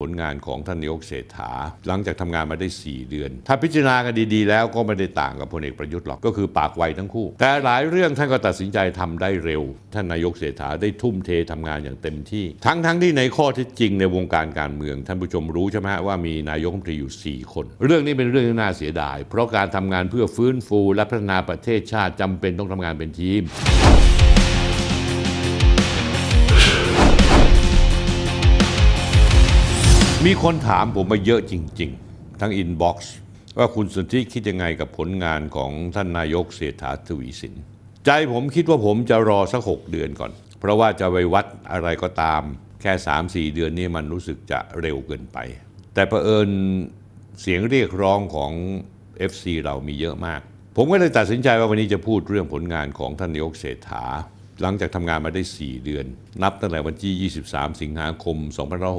ผลงานของท่านนายกเศรษฐาหลังจากทำงานมาได้ 4 เดือน ถ้าพิจารณากันดีๆ แล้วก็ไม่ได้ต่าง กับพลเอกประยุทธ์หรอกก็คือปากไวทั้งคู่ แต่หลายเรื่องท่านก็ตัดสินใจทำได้เร็ว ท่านนายกเศรษฐาได้ทุ่มเททำงานอย่างเต็มที่ ทั้งๆทที่ในข้อที่จริงในวงการการเมือง ท่านผู้ชมรู้ใช่ไหมว่ามีนายกรัฐมนตรีอยู่ 4 คน เรื่องนี้เป็นเรื่องน่าเสียดาย เพราะการทำงานเพื่อฟื้นฟูและพัฒนาประเทศชาติจำเป็นต้องทำงานเป็นทีมมีคนถามผมมาเยอะจริงๆ ทั้งอินบ็อกซ์ว่าคุณสุนทรีคิดยังไงกับผลงานของท่านนายกเศรษฐาทวีสิน ใจผมคิดว่าผมจะรอสักหกเดือนก่อน เพราะว่าจะไปวัดอะไรก็ตามแค่ 3-4 เดือนนี้มันรู้สึกจะเร็วเกินไป แต่เผอิญเสียงเรียกร้องของ FC เรามีเยอะมาก ผมก็เลยตัดสินใจว่าวันนี้จะพูดเรื่องผลงานของท่านนายกเศรษฐาหลังจากทำงานมาได้ 4 เดือน นับตั้งแต่วันที่23 สิงหาคม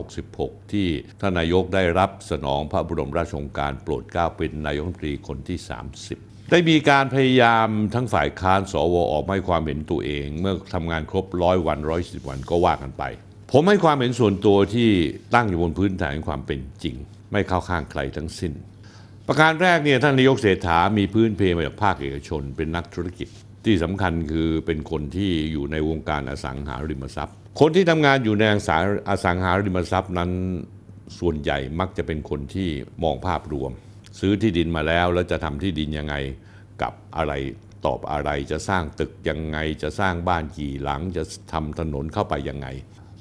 2566 ที่ท่านนายกได้รับสนองพระบรมราชโองการโปรดเกล้าเป็นนายกรัฐมนตรีคนที่ 30 ได้มีการพยายามทั้งฝ่ายค้าน สวอออกให้ความเห็นตัวเอง เมื่อทำงานครบร้อยวันร้อยสิบวันก็ว่ากันไป ผมให้ความเห็นส่วนตัวที่ตั้งอยู่บนพื้นฐานความเป็นจริง ไม่เข้าข้างใครทั้งสิ้น ประการแรกเนี่ยท่านนายกเศรษฐามีพื้นเพมาจากภาคเอกชน เป็นนักธุรกิจที่สำคัญคือเป็นคนที่อยู่ในวงการอสังหาริมทรัพย์ คนที่ทำงานอยู่ในอสังหาริมทรัพย์นั้น ส่วนใหญ่มักจะเป็นคนที่มองภาพรวม ซื้อที่ดินมาแล้ว แล้วจะทำที่ดินยังไง กับอะไรตอบอะไรจะสร้างตึกยังไง จะสร้างบ้านกี่หลังจะทำถนนเข้าไปยังไง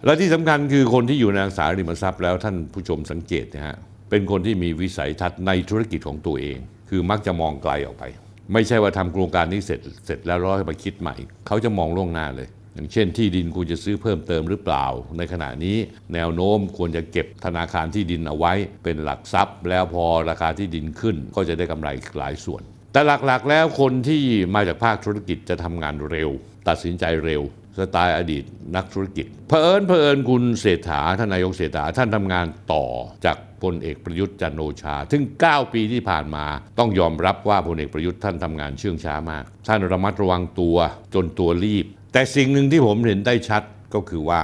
และที่สำคัญคือคนที่อยู่ในอสังหาริมทรัพย์ แล้วท่านผู้ชมสังเกตนะฮะเป็นคนที่มีวิสัยทัศน์ในธุรกิจของตัวเอง คือมักจะมองไกลออกไปไม่ใช่ว่าทำโครงการนี้เสร็จเสร็จแล้วร้อยมาคิดใหม่ เขาจะมองล่วงหน้าเลย อย่างเช่นที่ดินคุณจะซื้อเพิ่มเติมหรือเปล่า ในขณะนี้แนวโน้มควรจะเก็บธนาคารที่ดินเอาไว้ เป็นหลักทรัพย์แล้วพอราคาที่ดินขึ้นก็จะได้กำไรหลายส่วน แต่หลักๆแล้วคนที่มาจากภาคธุรกิจจะทำงานเร็ว ตัดสินใจเร็วสไตล์อดีตนักธุรกิจ เพอินเพอินคุณเศรษฐาท่านนายกเศรษฐาท่านทำงานต่อจากพลเอกประยุทธ์จันโอชา ถึง 9 ปีที่ผ่านมา ต้องยอมรับว่าพลเอกประยุทธ์ท่านทำงานเชื่องช้ามากท่านระมัดระวังตัวจนตัวรีบ แต่สิ่งหนึ่งที่ผมเห็นได้ชัดก็คือว่า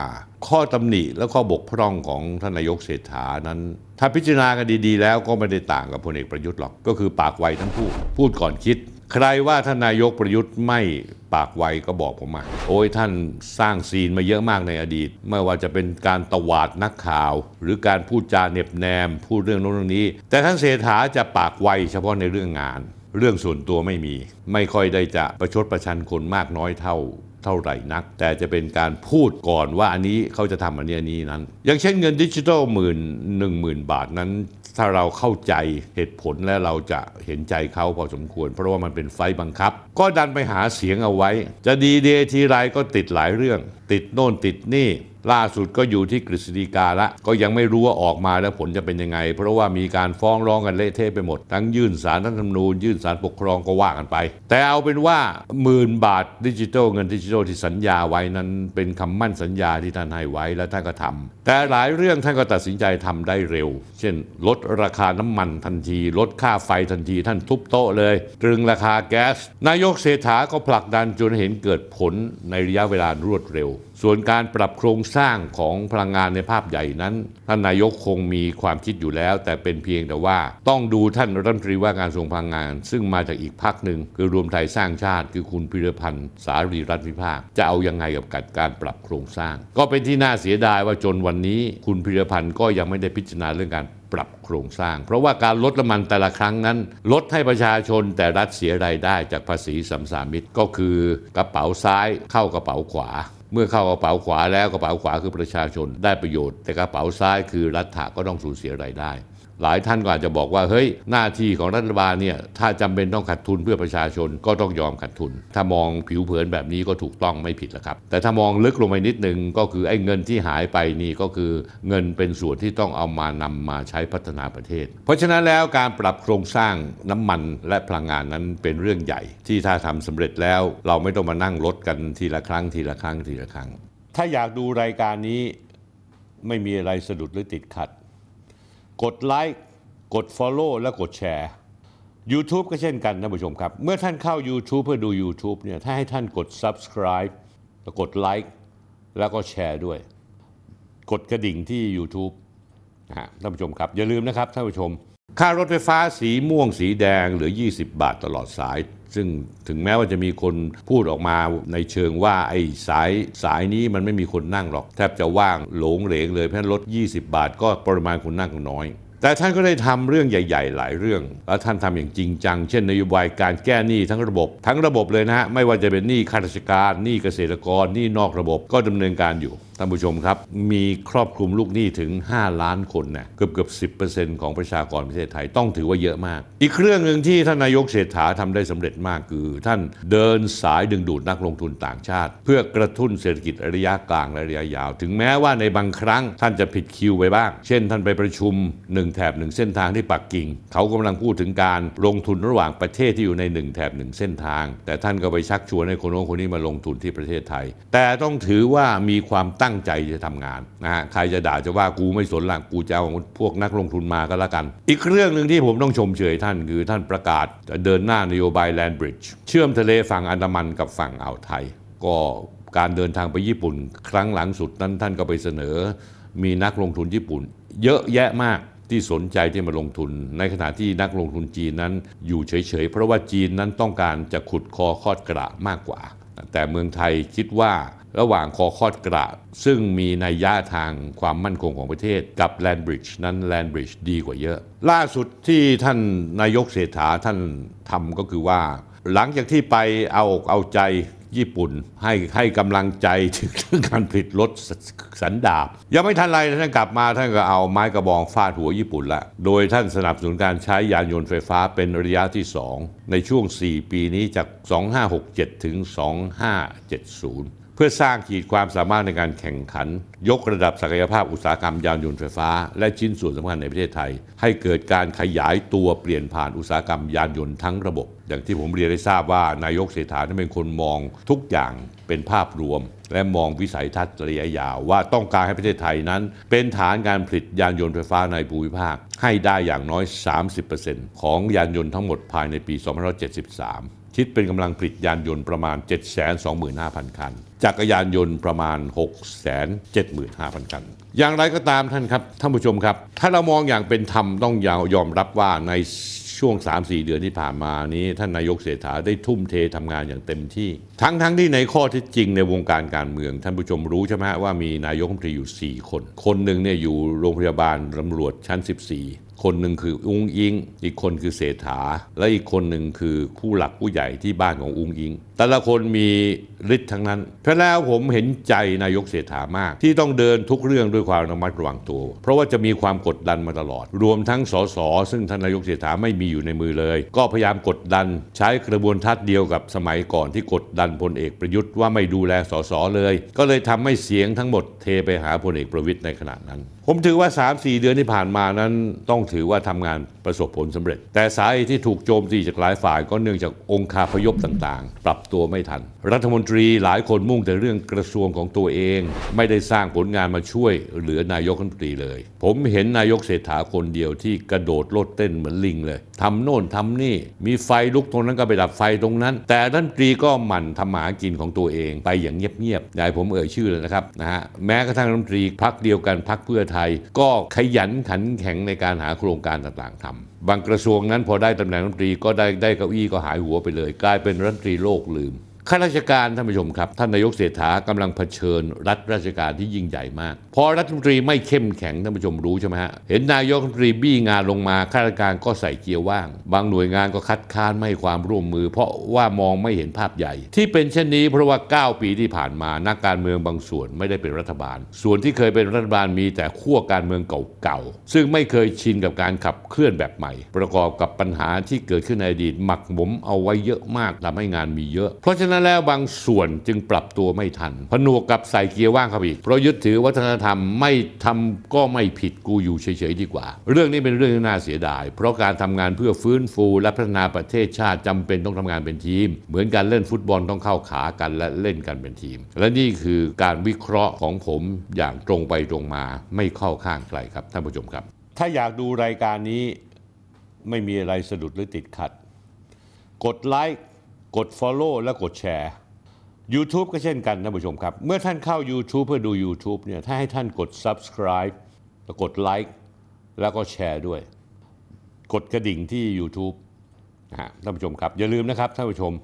ข้อตำหนิและข้อบกพร่องของท่านนายกเศรษฐานั้น ถ้าพิจารณากันดีๆ แล้วก็ไม่ได้ต่างกับพลเอกประยุทธ์หรอกก็คือปากไวทั้งคู่ พูดก่อนคิดใครว่าท่านนายกประยุทธ์ไม่ปากไวก็บอกผมมาโอ้ยท่านสร้างซีนมาเยอะมากในอดีต ไม่ว่าจะเป็นการตวาดนักข่าว หรือการพูดจาเน็บแนม พูดเรื่องโน้นเรื่องนี้ แต่ท่านเศรษฐาจะปากไวเฉพาะในเรื่องงาน เรื่องส่วนตัวไม่มี ไม่ค่อยได้จะประชดประชันคนมากน้อยเท่า เท่าไหร่นัก แต่จะเป็นการพูดก่อนว่าอันนี้เขาจะทำอันนี้อันนี้นั้น อย่างเช่นเงินดิจิทัลหมื่นหนึ่งหมื่นบาทนั้นถ้าเราเข้าใจเหตุผลและเราจะเห็นใจเขาพอสมควร เพราะว่ามันเป็นไฟบังคับ ก็ดันไปหาเสียงเอาไว้ จะดีเดทีไรก็ติดหลายเรื่อง ติดโน่นติดนี่ล่าสุดก็อยู่ที่กฤษฎีกาละก็ยังไม่รู้ว่าออกมาแล้วผลจะเป็นยังไง เพราะว่ามีการฟ้องร้องกันเละเทะไปหมดทั้งยื่นสารรัฐธรรมนูญยื่นสารปกครองก็ว่ากันไป แต่เอาเป็นว่าหมื่นบาทดิจิตอลเงินดิจิตอลที่สัญญาไว้นั้น เป็นคำมั่นสัญญาที่ท่านให้ไว้และท่านก็ทำแต่หลายเรื่องท่านก็ตัดสินใจทำได้เร็ว เช่น ลดราคาน้ำมันทันที ลดค่าไฟทันทีท่านทุบโต๊ะเลยตรึงราคาแก๊สนายกเศรษฐาก็ผลักดันจนเห็นเกิดผลในระยะเวลารวดเร็วส่วนการปรับโครงสร้างของพลังงานในภาพใหญ่นั้นท่านนายกคงมีความคิดอยู่แล้ว แต่เป็นเพียงแต่ว่าต้องดูท่านรัฐมนตรีว่าการทรงพลังงาน ซึ่งมาจากอีกพักหนึ่ง คือรวมไทยสร้างชาติคือคุณพิรพันธ์สารีรัตนพิภาค จะเอายังไงกับการปรับโครงสร้าง ก็เป็นที่น่าเสียดายว่าจนวันนี้คุณพิรพันธ์ก็ยังไม่ได้พิจารณาเรื่องการปรับโครงสร้าง เพราะว่าการลดละมันแต่ละครั้งนั้นลดให้ประชาชนแต่รัฐเสียรายได้จากภาษีสัมสามิตก็คือกระเป๋าซ้ายเข้ากระเป๋าขวาเมื่อเข้ากระเป๋าขวาแล้วกระเป๋าขวาคือประชาชนได้ประโยชน์แต่กระเป๋าซ้ายคือรัฐาก็ต้องสูญเสียรายได้หลายท่านก็อาจจะบอกว่า เฮ้ยหน้าที่ของรัฐบาลเนี่ยถ้าจำเป็นต้องขัดทุนเพื่อประชาชนก็ต้องยอมขัดทุน ถ้ามองผิวเผินแบบนี้ก็ถูกต้องไม่ผิดแล้วครับ แต่ถ้ามองลึกลงไปนิดนึงก็คือไอ้เงินที่หายไปนี่ก็คือเงินเป็นส่วนที่ต้องเอามานำมาใช้พัฒนาประเทศ เพราะฉะนั้นแล้วการปรับโครงสร้างน้ำมันและพลังงานนั้นเป็นเรื่องใหญ่ ที่ถ้าทำสำเร็จแล้วเราไม่ต้องมานั่งลดกันทีละครั้ง ทีละครั้งทีละครั้ง ถ้าอยากดูรายการนี้ไม่มีอะไรสะดุดหรือติดขัดกดไลค์กด Follow และกดแชร์ YouTube ก็เช่นกันท่านผู้ชมครับ เมื่อท่านเข้า YouTube เพื่อดู YouTube เนี่ยถ้าให้ท่านกด Subscribe แล้วกดไลค์แล้วก็แชร์ด้วย กดกระดิ่งที่ YouTube นะฮะท่านผู้ชมครับอย่าลืมนะครับท่านผู้ชม ค่ารถไฟฟ้าสีม่วงสีแดงหรือ 20 บาทตลอดสายซึ่งถึงแม้ว่าจะมีคนพูดออกมาในเชิงว่าไอ้สาย สายนี้มันไม่มีคนนั่งหรอก แทบจะว่างหลงเหลงเลยเพราะนลด20 บาทก็ปริมาณคนนั่งน้อย แต่ท่านก็ได้ทำเรื่องใหญ่ๆ หลายเรื่อง และท่านทำอย่างจริงจัง เช่นนโยบายการแก้หนี้ทั้งระบบทั้งระบบเลยนะฮะไม่ว่าจะเป็นหนี้ข้าราชการหนี้เกษตรกรหนี้นอกระบบก็ดำเนินการอยู่ท่านผู้ชมครับ มีครอบคลุมลูกหนี้ถึง 5 ล้านคนนะเกือบเกือบสิของประชากรประเทศไทยต้องถือว่าเยอะมาก อีกเรื่องหนึ่งที่ท่านนายกเศรษฐาทำได้สำเร็จมากคือท่านเดินสายดึงดูดนักลงทุนต่างชาติ เพื่อกระตุ้นเศรษฐกิจระยะกลางและระยะยาว ถึงแม้ว่าในบางครั้ง ท่านจะผิดคิวไปบ้าง เช่น ท่านไปประชุม 1 แถบ1เส้นทางที่ปักกิ่ง เขากำลังพูดถึงการลงทุนระหว่างประเทศที่อยู่ใน 1 แถบ1เส้นทาง แต่ท่านก็ไปชักชวนให้คนโน้นคนนี้มาลงทุนที่ประเทศไทย แต่ต้องถือว่ามีความตั้งตั้งใจจะทำงานนะฮะใครจะด่าจะว่ากูไม่สนละกกูจะเอาพวกนักลงทุนมาก็แล้วกัน อีกเรื่องหนึ่งที่ผมต้องชมเชยท่าน คือท่านประกาศจะเดินหน้านโยบายแลนบริดจ์เชื่อมทะเลฝั่งอันดามันกับฝั่งอ่าวไทย ก็การเดินทางไปญี่ปุ่นครั้งหลังสุดนั้นท่านก็ไปเสนอ มีนักลงทุนญี่ปุ่น เยอะแยะมากที่สนใจที่มาลงทุน ในขณะที่นักลงทุนจีนนั้นอยู่เฉยๆเพราะว่าจีนนั้นต้องการจะขุดคอคอดกระมากกว่าแต่เมืองไทยคิดว่าระหว่างคอคอดกระซึ่งมีนัยยะทางความมั่นคงของประเทศกับแลนบริดจ์นั้นแลนบริดจ์ดีกว่าเยอะ ล่าสุดที่ท่านนายกเศรษฐาท่านทำก็คือว่า หลังจากที่ไปเอาอกเอาใจญี่ปุ่นให้ให้กำลังใจถึงเรื่องการผลิตรถสันดาบยังไม่ทันไรท่านกลับมาท่านก็เอาไม้กระบองฟาดหัวญี่ปุ่นละโดยท่านสนับสนุนการใช้ยานยนต์ไฟฟ้าเป็นระยะที่ 2 ในช่วง 4 ปีนี้จาก 2567 ถึง 2570เพื่อสร้างขีดความสามารถในการแข่งขัน ยกระดับศักยภาพอุตสาหกรรมยานยนต์ไฟฟ้าและชิ้นส่วนสำคัญในประเทศไทย ให้เกิดการขยายตัวเปลี่ยนผ่านอุตสาหกรรมยานยนต์ทั้งระบบ อย่างที่ผมเรียนได้ทราบว่านายกเศรษฐาเป็นคนมอง ทุกอย่างเป็นภาพรวม และมองวิสัยทัศน์ระยะยาวว่าต้องการให้ประเทศไทยนั้น เป็นฐานการผลิตยานยนต์ไฟฟ้าในภูมิภาคให้ได้อย่างน้อย 30%ของยานยนต์ทั้งหมดภายในปี2573 คิดเป็นกำลังผลิตยานยนต์ประมาณ725,000คันจักรยานยนต์ประมาณ 6 7 5 0 0 0คัน อย่างไรก็ตามท่านครับท่านผู้ชมครับ ถ้าเรามองอย่างเป็นธรรมต้องยอมรับว่าในช่วง 3-4 เดือนที่ผ่านมานี้ ท่านนายกเศรษฐาได้ทุ่มเททำงานอย่างเต็มที่ ทั้งๆทที่ในข้อที่จริงในวงการการเมืองท่านผู้ชมรู้ใช่ไหมว่ามีนายกรัฐมนตรีอยู่ 4 คน คนหนึ่งเนี่ยอยู่โรงพยาบาลตำรวจชั้น 14 คนหนึ่งคืออุ้งอิง อีกคนคือเศรษฐาและอีกคนหนึ่งคือคู่หลัก ผู้ใหญ่ที่บ้านของอุ้งอิง แต่ละคนมีฤทธิ์ทั้งนั้น เพราะแล้วผมเห็นใจนายกเศรษฐามาก ที่ต้องเดินทุกเรื่องด้วยความระมัดระวังตัวเพราะว่าจะมีความกดดันมาตลอด รวมทั้งสสซึ่งท่านนายกเศรษฐาไม่มีอยู่ในมือเลย ก็พยายามกดดันใช้กระบวนทัศน์เดียวกับสมัยก่อนที่กดดันพลเอกประยุทธ์ว่าไม่ดูแลสสเลย ก็เลยทำให้เสียงทั้งหมด เทไปหาพลเอกประวิทย์ในขณะนั้น ผมถือว่า3-4เดือนที่ผ่านมานั้นต้องถือว่าทำงานประสบผลสำเร็จ แต่สายที่ถูกโจมตีจากหลายฝ่ายก็เนื่องจากองค์คาพยพต่างๆปรับตัวไม่ทันรัฐมนตรีหลายคนมุ่งแต่เรื่องกระทรวงของตัวเอง ไม่ได้สร้างผลงานมาช่วยเหลือนายกรัฐมนตรีเลย ผมเห็นนายกเศรษฐาคนเดียวที่กระโดดโลดเต้นเหมือนลิงเลยทำโน่นทำนี่ มีไฟลุกตรงนั้นก็ไปดับไฟตรงนั้น แต่รัฐมนตรีก็หมั่นทำหมากินของตัวเอง ไปอย่างเงียบๆนายผมเอ่ยชื่อเลยนะครับนะฮะแม้กระทั่งรัฐมนตรีพักเดียวกันพักเพื่อไทย ก็ขยันขันแข็งในการหาโครงการต่างๆทำบางกระทรวงนั้นพอได้ตำแหน่งรัฐมนตรีก็ได้ได้เก้าอี้ก็หายหัวไปเลย กลายเป็นรัฐมนตรีโลกลืมข้าราชการท่านผู้ชมครับท่านนายกเศรษฐากำลังเผชิญรัฐราชการที่ยิ่งใหญ่มากพอรัฐมนตรีไม่เข้มแข็งท่านผู้ชมรู้ใช่ไหมฮะเห็นนายกรัฐมนตรีบี้งานลงมาข้าราชการก็ใส่เกียร์ว่าง บางหน่วยงานก็คัดค้านไม่ให้ความร่วมมือ เพราะว่ามองไม่เห็นภาพใหญ่ ที่เป็นเช่นนี้เพราะว่า 9 ปีที่ผ่านมา นักการเมืองบางส่วนไม่ได้เป็นรัฐบาล ส่วนที่เคยเป็นรัฐบาลมี แต่ขั้วการเมืองเก่าๆซึ่งไม่เคยชินกับการขับเคลื่อนแบบใหม่ ประกอบกับปัญหาที่เกิดขึ้นในอดีตหมักหมมเอาไว้เยอะมากทำให้งานมีเยอะ เพราะฉะนั้นนั้นแล้วบางส่วนจึงปรับตัวไม่ทันพนวกกับใส่เกียร์ว่างเข้าอีกเพราะยึดถือวัฒนธรรมไม่ทำก็ไม่ผิดกูอยู่เฉยๆดีกว่า เรื่องนี้เป็นเรื่องที่น่าเสียดาย เพราะการทำงานเพื่อฟื้นฟูและพัฒนาประเทศชาติจำเป็นต้องทำงานเป็นทีม เหมือนการเล่นฟุตบอลต้องเข้าขากันและเล่นกันเป็นทีม และนี่คือการวิเคราะห์ของผมอย่างตรงไปตรงมาไม่เข้าข้างใครครับท่านผู้ชมครับ ถ้าอยากดูรายการนี้ไม่มีอะไรสะดุดหรือติดขัด กดไลค์กด Follow และกดแชร์ YouTube ก็เช่นกันนะผู้ชมครับ เมื่อท่านเข้า YouTube เพื่อดู YouTube เนี่ยถ้าให้ท่านกด Subscribe แล้วกดไลค์แล้วก็แชร์ด้วย กดกระดิ่งที่ YouTube นะท่านผู้ชมครับ อย่าลืมนะครับท่านผู้ชม